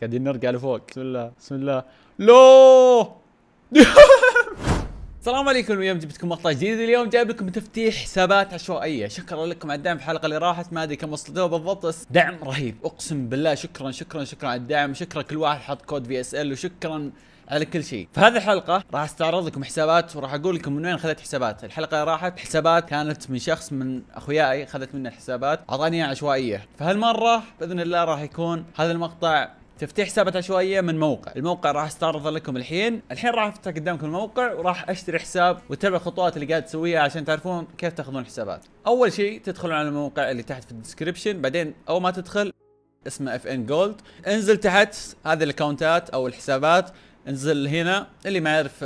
قاعدين نرجع لفوق بسم الله بسم الله لو السلام عليكم اليوم جبتكم مقطع جديد اليوم جايب لكم تفتيح حسابات عشوائيه شكرا لكم على الدعم في الحلقه اللي راحت ما ادري كم وصلتوها بالضبط بس دعم رهيب اقسم بالله شكرا شكرا شكرا على الدعم شكرا كل واحد حط كود في اس ال وشكرا على كل شيء في هذه الحلقة راح استعرض لكم حسابات وراح اقول لكم من وين اخذت حسابات، الحلقة اللي راحت حسابات كانت من شخص من اخوياي اخذت منه حسابات اعطاني عشوائية، فهالمرة باذن الله راح يكون هذا المقطع تفتيح حسابات عشوائيه من موقع الموقع راح استعرضه لكم الحين الحين راح افتح قدامكم الموقع وراح اشتري حساب وتابع الخطوات اللي قاعد تسويها عشان تعرفون كيف تاخذون الحسابات اول شيء تدخلون على الموقع اللي تحت في الديسكربشن بعدين اول ما تدخل اسمه اف ان جولد انزل تحت هذه الاكونتات او الحسابات انزل هنا اللي ما يعرف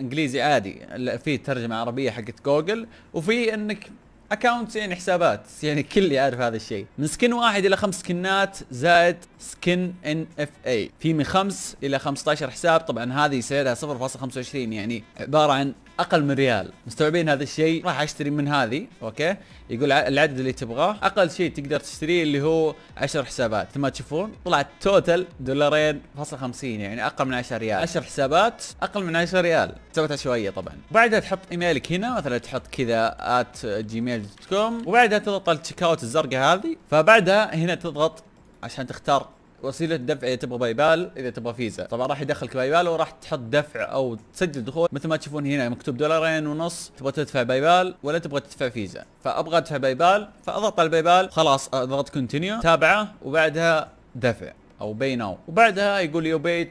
انجليزي عادي في ترجمه عربيه حقت جوجل وفي انك اكونت يعني حسابات يعني كل يعرف هذا الشيء من سكن واحد الى خمس سكنات زائد سكن ان اف اي في من خمس الى 15 حساب طبعا هذه سعرها 0.25 يعني عباره عن اقل من ريال مستوعبين هذا الشيء راح اشتري من هذه اوكي يقول العدد اللي تبغاه اقل شيء تقدر تشتريه اللي هو 10 حسابات مثل ما تشوفون طلعت توتال دولارين فاصل 50 يعني اقل من 10 ريال 10 حسابات اقل من 10 ريال حسابات عشوائيه طبعا بعدها تحط ايميلك هنا مثلا تحط كذا @gmail.com جيميل دوت كوم وبعدها تضغط على التشيك اوت الزرقاء هذه فبعدها هنا تضغط عشان تختار وسيله دفع اذا تبغى باي بال اذا تبغى فيزا طبعا راح يدخلك باي بال وراح تحط دفع او تسجل دخول مثل ما تشوفون هنا مكتوب دولارين ونص تبغى تدفع باي بال ولا تبغى تدفع فيزا فابغى ادفع باي بال فاضغط على باي بال خلاص اضغط كونتينيو تابعه وبعدها دفع او باي ناو وبعدها يقول يو باي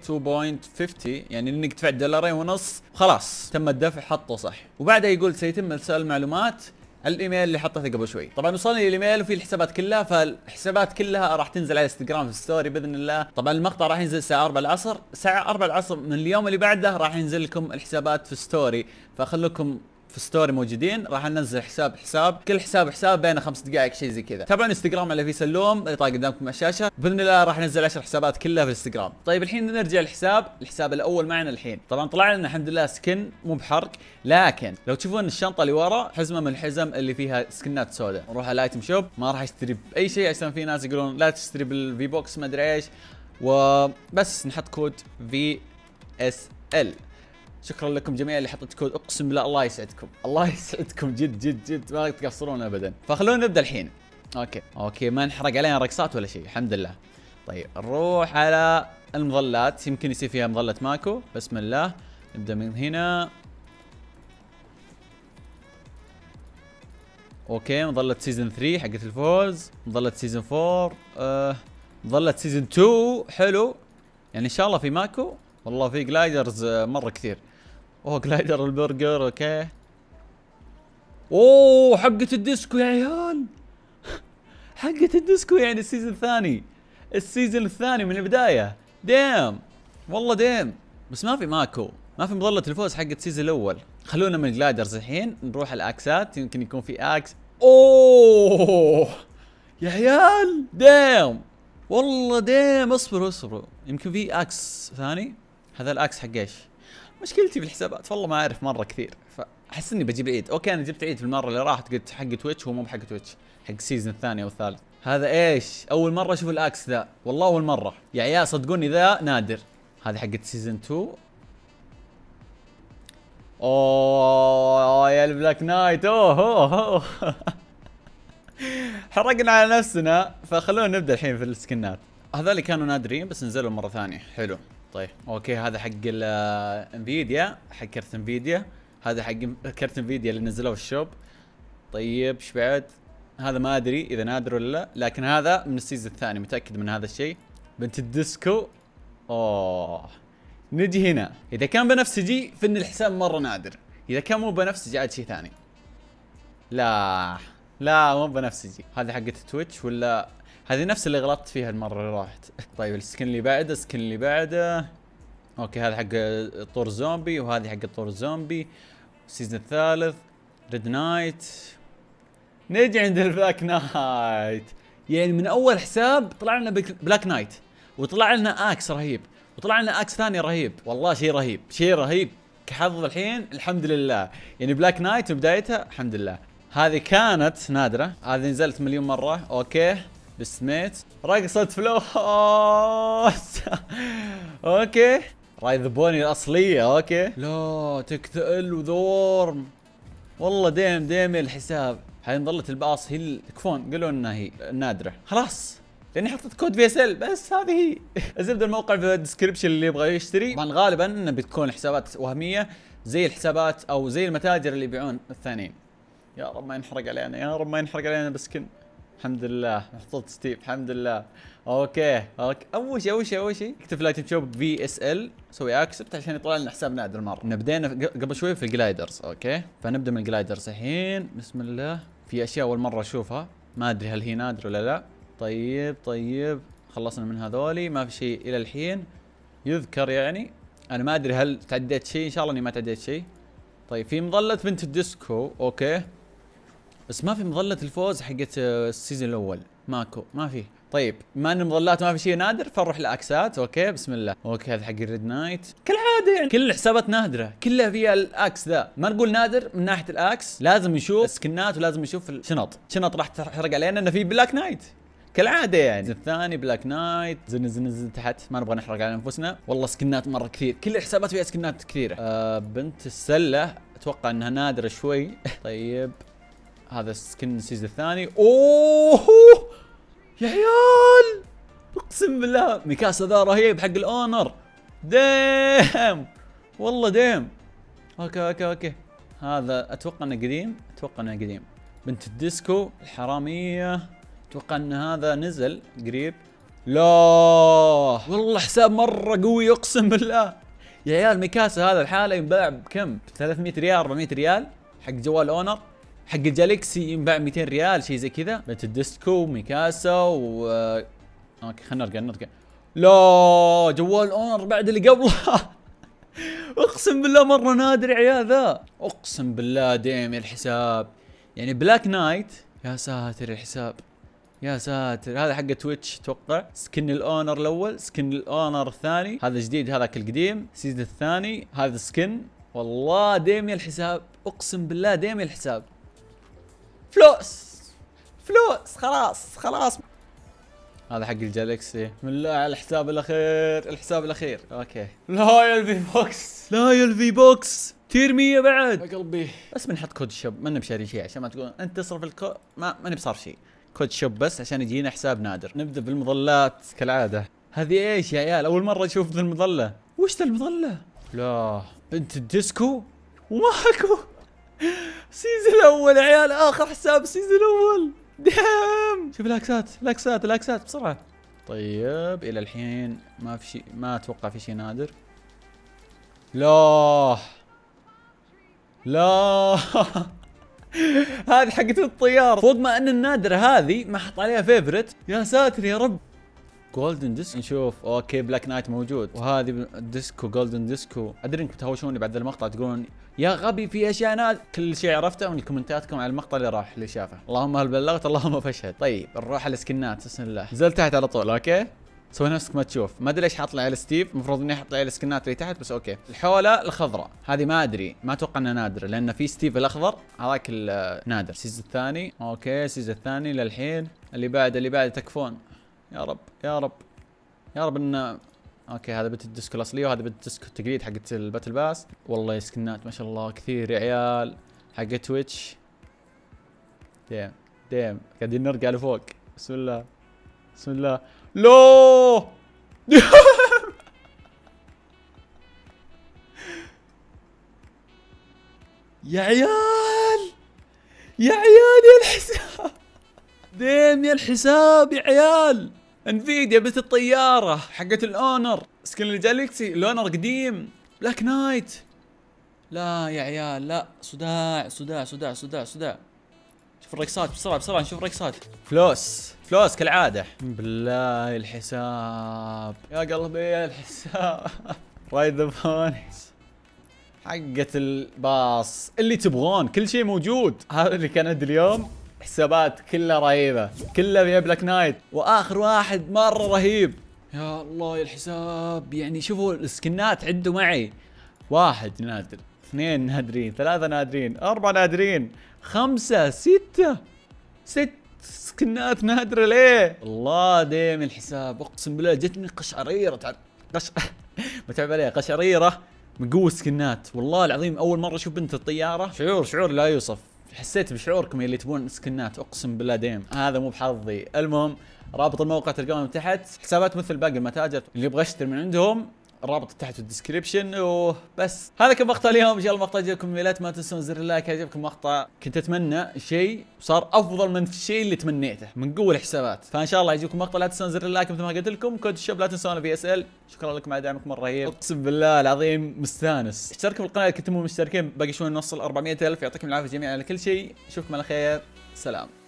2.50 يعني انك دفعت دولارين ونص خلاص تم الدفع حطه صح وبعدها يقول سيتم ارسال المعلومات الايميل اللي حطيته قبل شوي طبعا وصلني الايميل وفي الحسابات كلها فالحسابات كلها راح تنزل على انستغرام في ستوري باذن الله طبعا المقطع راح ينزل الساعه 4 العصر الساعه 4 العصر من اليوم اللي بعده راح ينزل لكم الحسابات في ستوري فخلكم في ستوري موجودين راح ننزل حساب حساب كل حساب حساب بينه خمس دقائق شيء زي كذا تابعوا انستغرام على في سلوم اللي طالع قدامكم على الشاشه باذن الله راح ننزل 10 حسابات كلها في الانستغرام طيب الحين نرجع الحساب الحساب الاول معنا الحين طبعا طلع لنا الحمد لله سكن مو بحرق لكن لو تشوفون الشنطه اللي ورا حزمه من الحزم اللي فيها سكنات سوداء نروح على الايتم شوب ما راح اشتري باي شيء عشان في ناس يقولون لا تشتري بالفي بوكس ما ادري ايش وبس نحط كود في اس ال شكرا لكم جميعا اللي حطيت كود اقسم بالله الله يسعدكم الله يسعدكم جد جد جد ما تقصرون ابدا فخلونا نبدا الحين اوكي اوكي ما انحرق علينا رقصات ولا شيء الحمد لله طيب نروح على المظلات يمكن يصير فيها مظله ماكو بسم الله نبدا من هنا اوكي مظلة سيزون 3 حقت الفوز مظلة سيزون 4 آه مظلة سيزون 2 حلو يعني ان شاء الله في ماكو والله في جلايدرز آه، مرة كثير اوه جلايدر البرجر اوكي اوه حقة الديسكو يا عيال حقة الديسكو يعني السيزون الثاني السيزون الثاني من البداية ديم والله ديم بس ما في ماكو ما في مظلة الفوز حقة السيزون الأول خلونا من الجلايدرز الحين نروح الاكسات يمكن يكون في اكس اوه يا عيال ديم والله ديم اصبروا اصبروا يمكن في اكس ثاني هذا الاكس حق ايش؟ مشكلتي بالحسابات والله ما اعرف مره كثير فاحس اني بجيب عيد اوكي انا جبت عيد في المره اللي راحت قلت حق تويتش هو مو بحق تويتش حق السيزون الثاني او الثالث هذا ايش اول مره اشوف الاكس ذا والله اول مره يا عيال صدقوني ذا نادر هذه حقت سيزون 2 اوه يا البلاك نايت اوه اوه, أوه. حرقنا على نفسنا فخلونا نبدا الحين في السكنات هذول كانوا نادرين بس نزلوا مره ثانيه حلو طيب اوكي هذا حق انفيديا آه، حق كرت انفيديا هذا حق كرت انفيديا اللي نزلوه في الشوب طيب ايش بعد هذا ما ادري اذا نادر ولا لا لكن هذا من السيزون الثاني متاكد من هذا الشيء بنت الديسكو اوه نجي هنا اذا كان بنفسجي فان الحساب مره نادر اذا كان مو بنفسجي عاد شيء ثاني لا لا مو بنفسجي هذه حقت تويتش ولا هذه نفس اللي غلطت فيها المره اللي راحت طيب السكن اللي بعده السكن اللي بعده اوكي هذا حق طور زومبي وهذه حق طور زومبي السيزون الثالث ريد نايت نجي عند البلاك نايت يعني من اول حساب طلع لنا بلاك نايت وطلع لنا اكس رهيب وطلع لنا اكس ثاني رهيب والله شيء رهيب شيء رهيب كحظ الحين الحمد لله يعني بلاك نايت بدايتها الحمد لله هذه كانت نادره هذه نزلت مليون مره اوكي بسميت رقصة فلوس اوكي راي ذبوني الاصلية اوكي لا تكتئل وذورم والله ديم ديم الحساب حين ظلت الباص هي تكفون قالوا انها هي نادرة خلاص لاني حطيت كود في اس ال بس هذه هي الزبده الموقع في الديسكربشن اللي يبغى يشتري طبعا غالبا انه بتكون حسابات وهميه زي الحسابات او زي المتاجر اللي يبيعون الثانيين يا رب ما ينحرق علينا يا رب ما ينحرق علينا بسكن الحمد لله محطوط ستيف الحمد لله اوكي اوكي اول شيء اول شيء اول شيء اكتب في شوب في اس ال سوي اكسبت عشان يطلع لنا حساب نادي مره بدينا قبل شوي في الجلايدرز اوكي فنبدا من الجلايدرز الحين بسم الله في اشياء اول مره اشوفها ما ادري هل هي نادر ولا لا طيب طيب خلصنا من هذولي ما في شيء الى الحين يذكر يعني انا ما ادري هل تعديت شيء ان شاء الله اني ما تعديت شيء طيب في مظله بنت الديسكو اوكي بس ما في مظله الفوز حقت آه، السيزون الاول ماكو ما في طيب ما ان مظلات ما في شيء نادر فنروح لاكسات اوكي بسم الله اوكي هذا حق الريد نايت كالعاده يعني كل الحسابات نادره كلها فيها الاكس ذا ما نقول نادر من ناحيه الاكس لازم نشوف سكنات ولازم نشوف الشنط شنط راح تحرق علينا انه في بلاك نايت كالعاده يعني الثاني بلاك نايت زن زن زن تحت ما نبغى نحرق على انفسنا والله سكنات مره كثير كل الحسابات فيها سكنات كثيره آه بنت السله اتوقع انها نادره شوي طيب هذا سكن السيزون الثاني اوه يا عيال اقسم بالله ميكاسا ذا رهيب حق الاونر ديم والله ديم اوكي اوكي اوكي هذا اتوقع انه قديم اتوقع انه قديم بنت الديسكو الحراميه اتوقع ان هذا نزل قريب لا والله حساب مره قوي اقسم بالله يا عيال ميكاسا هذا الحاله ينباع بكم ب 300 ريال 400 ريال حق جوال اونر حق الجالكسي ينباع 200 ريال شيء زي كذا بيت الديسكو وميكاسا و آه، اوكي خلينا نرجع نرجع لا جوال اونر بعد اللي قبله اقسم بالله مره نادر يا عيال ذا اقسم بالله ديم الحساب يعني بلاك نايت يا ساتر الحساب يا ساتر هذا حق تويتش اتوقع سكن الاونر الاول سكن الاونر الثاني هذا جديد هذاك القديم السيزون الثاني هذا سكن والله ديم الحساب اقسم بالله ديم الحساب فلوس فلوس خلاص خلاص هذا حق الجالكسي من على الحساب الاخير الحساب الاخير اوكي لا يا الفي بوكس لا يا الفي بوكس تير 100 بعد قلبي بس بنحط كود شوب ما بشاري شيء عشان ما تقول انت تصرف الكود ما ماني بصار شيء كود شوب بس عشان يجينا حساب نادر نبدا بالمظلات كالعاده هذه ايش يا عيال اول مره اشوف ذا المظله وش ذا المظله لا بنت الديسكو وماكو سيزون اول يا عيال اخر حساب سيزون اول دام شوف الاكسات الاكسات الاكسات بسرعه طيب الى الحين ما في شيء ما اتوقع في شيء نادر لا لا هذه حقت الطيارة فوق ما ان النادرة هذه ما حط عليها فيفرت يا ساتر يا رب جولدن ديسك نشوف اوكي بلاك نايت موجود وهذه ديسكو جولدن ديسكو ادري انكم تهاوشوني بعد المقطع تقولون يا غبي في اشياء انا كل شيء عرفته من كومنتاتكم على المقطع اللي راح اللي شافه اللهم هل بلغت اللهم فاشهد طيب نروح على السكنات بسم الله نزلت تحت على طول اوكي سوي نفسك ما تشوف ما ادري ليش حاط لي على ستيف المفروض اني احط لي على السكنات اللي تحت بس اوكي الحوله الخضراء هذه ما ادري ما اتوقع انها نادره لان في ستيف الاخضر هذاك النادر السيز الثاني اوكي السيز الثاني للحين اللي بعد اللي بعد تكفون يا رب يا رب يا رب ان اوكي هذا بنت الديسكو الاصليه وهذا بنت الديسكو التقليد حقت الباتل باس والله سكنات ما شاء الله كثير يا عيال حق تويتش ديم ديم قاعدين نرقع لفوق بسم الله بسم الله لو يا عيال يا عيال يا الحساب ديم يا الحساب يا عيال انفيديا بنت الطياره حقت الاونر سكن الجالكسي الاونر قديم بلاك نايت لا يا عيال لا صداع صداع صداع صداع صداع شوف الرقصات بسرعه بسرعه نشوف الرقصات فلوس فلوس كالعاده بالله الحساب يا قلبي يا الحساب رايد ذا بونيز حقة الباص اللي تبغون كل شيء موجود هذا اللي كان اليوم حسابات كلها رهيبه كلها فيها بلاك نايت واخر واحد مره رهيب يا الله يا الحساب يعني شوفوا السكنات عنده معي واحد نادر اثنين نادرين ثلاثة نادرين أربعة نادرين خمسة ستة ست سكنات نادرة ليه الله ديم الحساب أقسم بالله جتني قشعريرة تعرف قش متعب عليها قشعريرة من قوة سكنات والله العظيم أول مرة أشوف بنت الطيارة شعور شعور لا يوصف حسيت بشعوركم اللي تبون سكنات اقسم بالله ديم هذا مو بحظي المهم رابط الموقع تلقونه تحت حسابات مثل باقي المتاجر اللي يبغى يشتري من عندهم الرابط تحت في الديسكربشن وبس هذا كان مقطع اليوم ان شاء الله المقطع جاكم ميلات ما تنسون زر اللايك عجبكم مقطع كنت اتمنى شيء وصار افضل من الشيء اللي تمنيته من قوه الحسابات فان شاء الله يجيكم مقطع لا تنسون زر اللايك مثل ما قلت لكم كود الشب لا تنسون في اس ال شكرا لكم على دعمكم الرهيب اقسم بالله العظيم مستانس اشتركوا بالقناه اذا كنتم مشتركين باقي شوي نوصل 400000 يعطيكم العافيه جميعا على كل شيء اشوفكم على خير سلام